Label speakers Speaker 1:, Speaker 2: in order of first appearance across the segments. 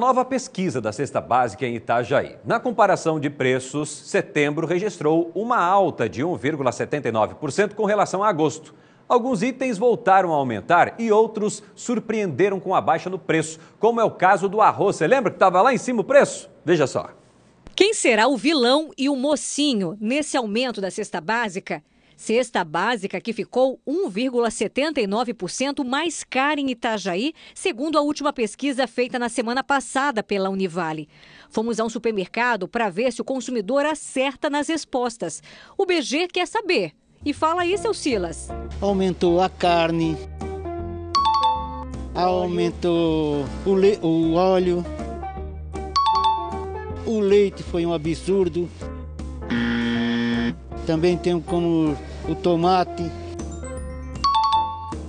Speaker 1: Nova pesquisa da cesta básica em Itajaí. Na comparação de preços, setembro registrou uma alta de 1,79% com relação a agosto. Alguns itens voltaram a aumentar e outros surpreenderam com a baixa no preço, como é o caso do arroz. Você lembra que estava lá em cima o preço? Veja só.
Speaker 2: Quem será o vilão e o mocinho nesse aumento da cesta básica Cesta básica que ficou 1,79% mais cara em Itajaí, segundo a última pesquisa feita na semana passada pela Univale. Fomos a um supermercado para ver se o consumidor acerta nas respostas. O BG quer saber. E fala aí, seu Silas.
Speaker 3: Aumentou a carne, aumentou o, le... o óleo, o leite foi um absurdo. Também tem como o tomate,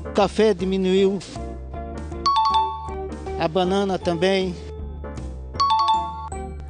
Speaker 3: o café diminuiu, a banana também.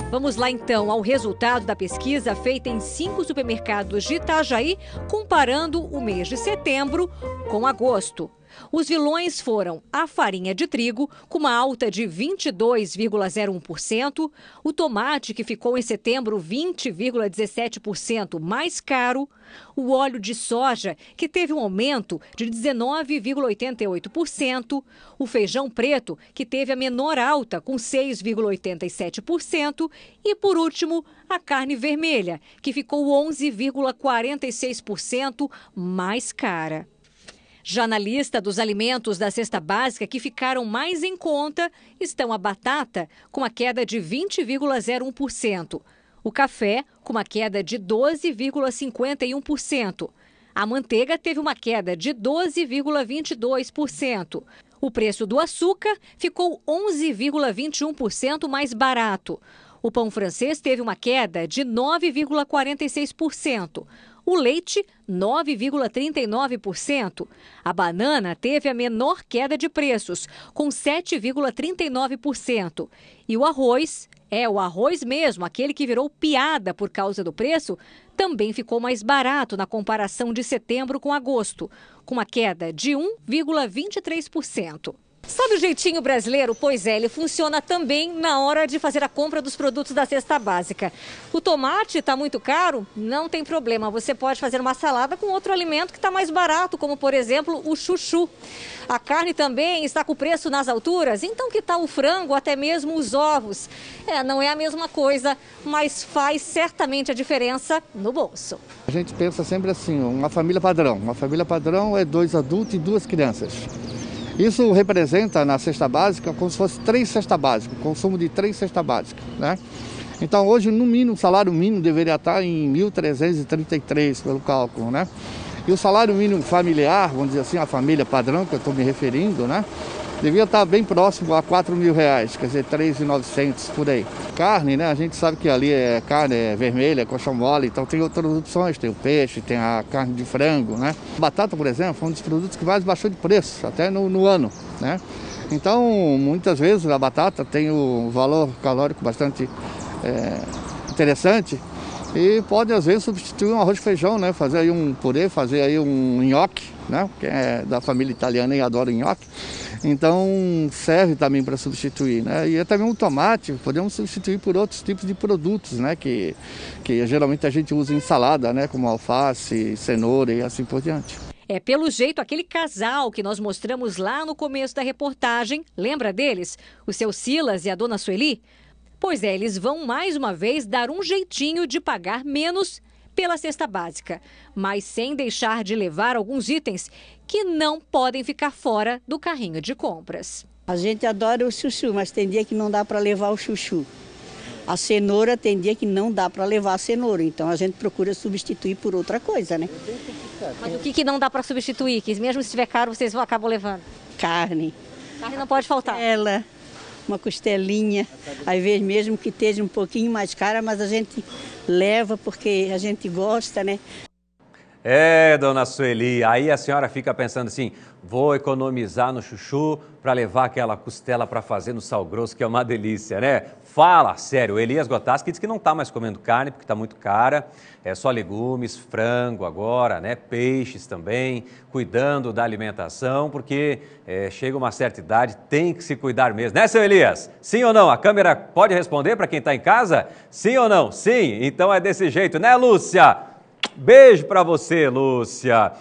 Speaker 2: Vamos lá então ao resultado da pesquisa feita em cinco supermercados de Itajaí, comparando o mês de setembro com agosto. Os vilões foram a farinha de trigo, com uma alta de 22,01%, o tomate, que ficou em setembro 20,17% mais caro, o óleo de soja, que teve um aumento de 19,88%, o feijão preto, que teve a menor alta, com 6,87%, e, por último, a carne vermelha, que ficou 11,46% mais cara. Já na lista dos alimentos da cesta básica que ficaram mais em conta estão a batata, com uma queda de 20,01%, o café, com uma queda de 12,51%, a manteiga teve uma queda de 12,22%. O preço do açúcar ficou 11,21% mais barato. O pão francês teve uma queda de 9,46% o leite 9,39%. A banana teve a menor queda de preços, com 7,39%. E o arroz, é o arroz mesmo, aquele que virou piada por causa do preço, também ficou mais barato na comparação de setembro com agosto, com uma queda de 1,23%. Sabe o jeitinho brasileiro? Pois é, ele funciona também na hora de fazer a compra dos produtos da cesta básica. O tomate está muito caro? Não tem problema, você pode fazer uma salada com outro alimento que está mais barato, como por exemplo o chuchu. A carne também está com preço nas alturas, então que tal o frango, até mesmo os ovos? É, não é a mesma coisa, mas faz certamente a diferença no
Speaker 3: bolso. A gente pensa sempre assim, uma família padrão. Uma família padrão é dois adultos e duas crianças. Isso representa na cesta básica como se fosse três cesta básica, consumo de três cestas básica, né? Então hoje, no mínimo, o salário mínimo deveria estar em 1.333 pelo cálculo, né? E o salário mínimo familiar, vamos dizer assim, a família padrão que eu estou me referindo, né? devia estar bem próximo a 4 mil reais, quer dizer, 3,900 por aí. Carne, né? A gente sabe que ali é carne é vermelha, coxa mole, então tem outras opções, tem o peixe, tem a carne de frango, né? Batata, por exemplo, foi é um dos produtos que mais baixou de preço, até no, no ano, né? Então, muitas vezes a batata tem o valor calórico bastante é, interessante e pode, às vezes, substituir um arroz e feijão, né? Fazer aí um purê, fazer aí um nhoque, né? Que é da família italiana e adora nhoque. Então serve também para substituir, né? E é também um tomate, podemos substituir por outros tipos de produtos, né? Que, que geralmente a gente usa em salada, né? Como alface, cenoura e assim por diante.
Speaker 2: É pelo jeito aquele casal que nós mostramos lá no começo da reportagem, lembra deles? O seu Silas e a dona Sueli? Pois é, eles vão mais uma vez dar um jeitinho de pagar menos pela cesta básica, mas sem deixar de levar alguns itens que não podem ficar fora do carrinho de compras. A gente adora o chuchu, mas tem dia que não dá para levar o chuchu. A cenoura tem dia que não dá para levar a cenoura, então a gente procura substituir por outra coisa, né? Mas o que, que não dá para substituir? Que mesmo se estiver caro, vocês acabam levando? Carne. Carne não pode faltar. Ela, uma costelinha, às vezes mesmo que esteja um pouquinho mais cara, mas a gente leva porque a gente
Speaker 1: gosta, né? É, dona Sueli, aí a senhora fica pensando assim: vou economizar no chuchu para levar aquela costela para fazer no sal grosso, que é uma delícia, né? Fala sério, Elias Gotaski diz que não está mais comendo carne porque está muito cara, é só legumes, frango agora, né? Peixes também, cuidando da alimentação, porque é, chega uma certa idade, tem que se cuidar mesmo, né, seu Elias? Sim ou não? A câmera pode responder para quem está em casa? Sim ou não? Sim, então é desse jeito, né, Lúcia? Beijo para você, Lúcia.